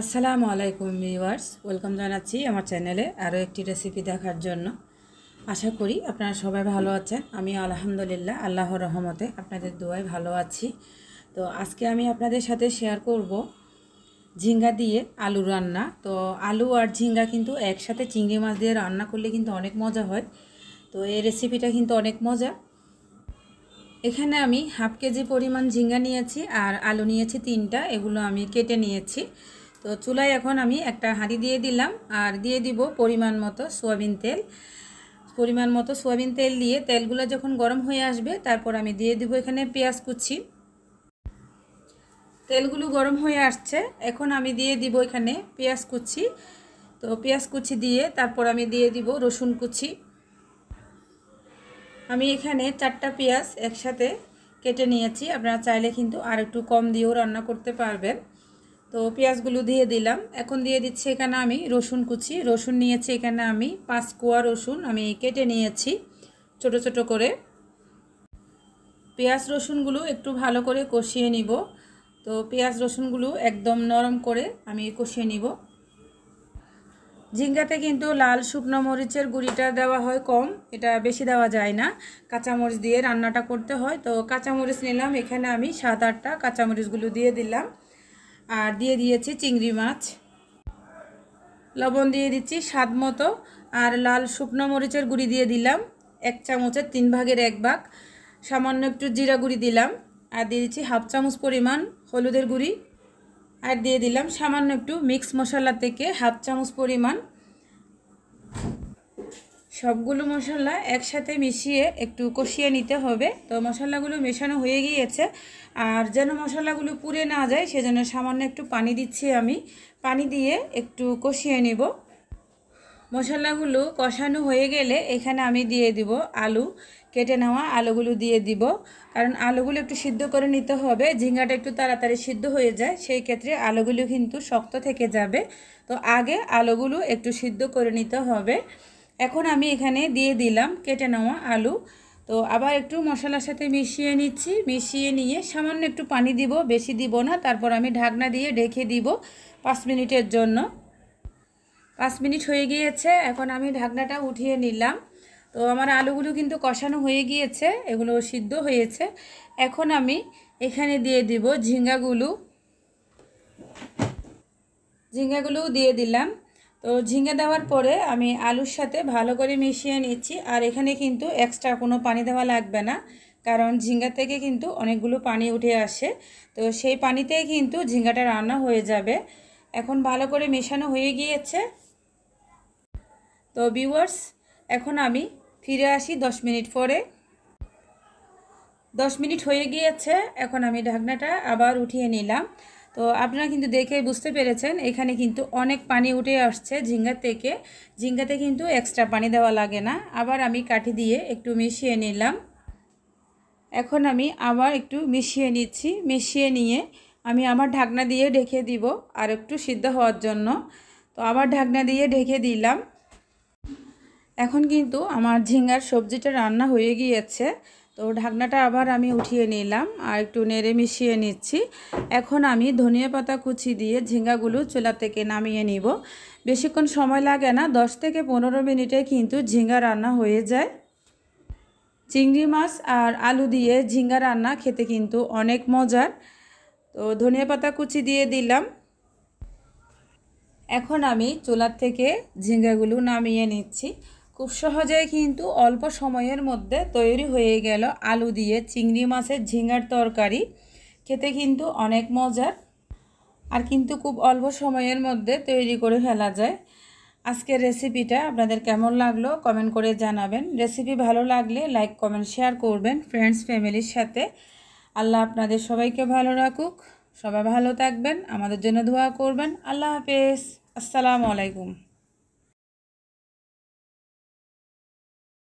আসসালামু আলাইকুম viewers welcome জানাচ্ছি আমার চ্যানেলে আরও একটি রেসিপি দেখার জন্য আশা করি আপনারা সবাই ভালো আছেন আমি আলহামদুলিল্লাহ আল্লাহর রহমতে আপনাদের দোয়ায় ভালো আছি তো আজকে আমি আপনাদের সাথে শেয়ার করব ঝিঙ্গা দিয়ে আলু রান্না তো আলু আর ঝিঙ্গা কিন্তু একসাথে চিংড়ি মাছ দিয়ে রান্না করলে কিন্তু অনেক মজা হয় তো এই রেসিপিটা কিন্তু অনেক মজা এখানে আমি হাফ কেজি পরিমাণ ঝিঙ্গা নিয়েছি আর আলু নিয়েছি তিনটা এগুলো আমি কেটে নিয়েছি তো চুলায় এখন আমি একটা হাঁড়ি দিয়ে দিলাম আর দিয়ে দিব পরিমাণ মতো সোয়াবিন তেল পরিমাণ মতো সোয়াবিন তেল দিয়ে তেলগুলো যখন গরম হয়ে আসবে তারপর আমি দিয়ে দিব এখানে পেঁয়াজ কুচি তেলগুলো গরম হয়ে আসছে এখন আমি দিয়ে দিব এখানে পেঁয়াজ কুচি তো পেঁয়াজ কুচি দিয়ে তারপর আমি দিয়ে দিব রসুন কুচি আমি এখানে চারটা পেঁয়াজ একসাথে কেটে নিয়েছি আপনারা চাইলে কিন্তু আর একটু কম দিয়েও রান্না করতে পারবেন তো পেঁয়াজগুলো দিয়ে দিলাম এখন দিয়ে দিচ্ছি এখানে আমি রসুন কুচি রসুন নিয়েছি এখানে আমি পাঁচ কুয়া রসুন আমি কেটে নিয়েছি ছোট ছোট করে পেঁয়াজ রসুনগুলো একটু ভালো করে কষিয়ে নিব তো পেঁয়াজ রসুনগুলো একদম নরম করে আমি কষিয়ে নিব ঝিঙ্গাতে কিন্তু লাল শুকনো মরিচের গুঁড়িটা দেওয়া হয় কম এটা বেশি দেওয়া যায় না কাঁচামরিচ দিয়ে রান্নাটা করতে হয় তো কাঁচামরিচ নিলাম এখানে আমি সাত আটটা কাঁচামরিচগুলো দিয়ে দিলাম আর দিয়ে দিয়েছি চিংড়ি মাছ লবণ দিয়ে দিচ্ছি স্বাদ মতো আর লাল শুকনো মরিচের গুঁড়ি দিয়ে দিলাম এক চামচের তিন ভাগের এক ভাগ সামান্য একটু জিরা গুঁড়ি দিলাম আর দিয়ে দিচ্ছি হাফ চামচ পরিমাণ হলুদের গুঁড়ি আর দিয়ে দিলাম সামান্য একটু মিক্স মশলা থেকে হাফ চামচ পরিমাণ সবগুলো মশলা একসাথে মিশিয়ে একটু কষিয়ে নিতে হবে তো মশলাগুলো মেশানো হয়ে গিয়েছে আর যেন মশলাগুলো পুড়ে না যায় সেজন্য সামান্য একটু পানি দিচ্ছি আমি পানি দিয়ে একটু কষিয়ে নেব মশলাগুলো কষানো হয়ে গেলে এখানে আমি দিয়ে দিব আলু কেটে নেওয়া আলুগুলো দিয়ে দিব কারণ আলুগুলো একটু সিদ্ধ করে নিতে হবে ঝিঙ্গাটা একটু তাড়াতাড়ি সিদ্ধ হয়ে যায় সেই ক্ষেত্রে আলুগুলো কিন্তু শক্ত থেকে যাবে তো আগে আলুগুলো একটু সিদ্ধ করে নিতে হবে এখন আমি এখানে দিয়ে দিলাম কেটে নেওয়া আলু তো আবার একটু মশলার সাথে মিশিয়ে নিচ্ছি মিশিয়ে নিয়ে সামান্য একটু পানি দিব বেশি দিব না তারপর আমি ঢাকনা দিয়ে ঢেকে দিব পাঁচ মিনিটের জন্য পাঁচ মিনিট হয়ে গিয়েছে এখন আমি ঢাকনাটা উঠিয়ে নিলাম তো আমার আলুগুলো কিন্তু কষানো হয়ে গিয়েছে এগুলো সিদ্ধ হয়েছে এখন আমি এখানে দিয়ে দিব ঝিঙ্গাগুলো ঝিঙ্গাগুলোও দিয়ে দিলাম তো ঝিঙে দেওয়ার পরে আমি আলুর সাথে ভালো করে মিশিয়ে নিচ্ছি আর এখানে কিন্তু এক্সট্রা কোনো পানি দেওয়া লাগবে না কারণ ঝিঙ্গা থেকে কিন্তু অনেকগুলো পানি উঠে আসে তো সেই পানিতেই কিন্তু ঝিঙ্গাটা রান্না হয়ে যাবে এখন ভালো করে মেশানো হয়ে গিয়েছে তো ভিউয়ার্স এখন আমি ফিরে আসি দশ মিনিট পরে দশ মিনিট হয়ে গিয়েছে এখন আমি ঢাকনাটা আবার উঠিয়ে নিলাম তো আপনারা কিন্তু দেখে বুঝতে পেরেছেন এখানে কিন্তু অনেক পানি উঠে আসছে ঝিঙ্গা থেকে ঝিঙ্গাতে কিন্তু এক্সট্রা পানি দেওয়া লাগে না আবার আমি কাঠি দিয়ে একটু মিশিয়ে নিলাম এখন আমি আবার একটু মিশিয়ে নিচ্ছি মিশিয়ে নিয়ে আমি আমার ঢাকনা দিয়ে ঢেকে দিব আর একটু সিদ্ধ হওয়ার জন্য তো আবার ঢাকনা দিয়ে ঢেকে দিলাম এখন কিন্তু আমার ঝিঙ্গার সবজিটা রান্না হয়ে গিয়েছে তো ঢাকনাটা আবার আমি উঠিয়ে নিলাম আর একটু নেড়ে মিশিয়ে নিচ্ছি এখন আমি ধনিয়া পাতা কুচি দিয়ে ঝিঙ্গাগুলো চুলা থেকে নামিয়ে নিব বেশিক্ষণ সময় লাগে না দশ থেকে পনেরো মিনিটে কিন্তু ঝিঙ্গা রান্না হয়ে যায় চিংড়ি মাছ আর আলু দিয়ে ঝিঙ্গা রান্না খেতে কিন্তু অনেক মজার তো ধনিয়া পাতা কুচি দিয়ে দিলাম এখন আমি চুলার থেকে ঝিঙ্গাগুলো নামিয়ে নিচ্ছি খুব সহজেই কিন্তু অল্প সময়ের মধ্যে তৈরি হয়ে গেল আলু দিয়ে চিংড়ি মাছের ঝিঙার তরকারি খেতে কিন্তু অনেক মজার আর কিন্তু খুব অল্প সময়ের মধ্যে তৈরি করে ফেলা যায় আজকের রেসিপিটা আপনাদের কেমন লাগলো কমেন্ট করে জানাবেন রেসিপি ভালো লাগলে লাইক কমেন্ট শেয়ার করবেন ফ্রেন্ডস ফ্যামিলির সাথে আল্লাহ আপনাদের সবাইকে ভালো রাখুক সবাই ভালো থাকবেন আমাদের জন্য ধোয়া করবেন আল্লাহ হাফেজ আসসালামু আলাইকুম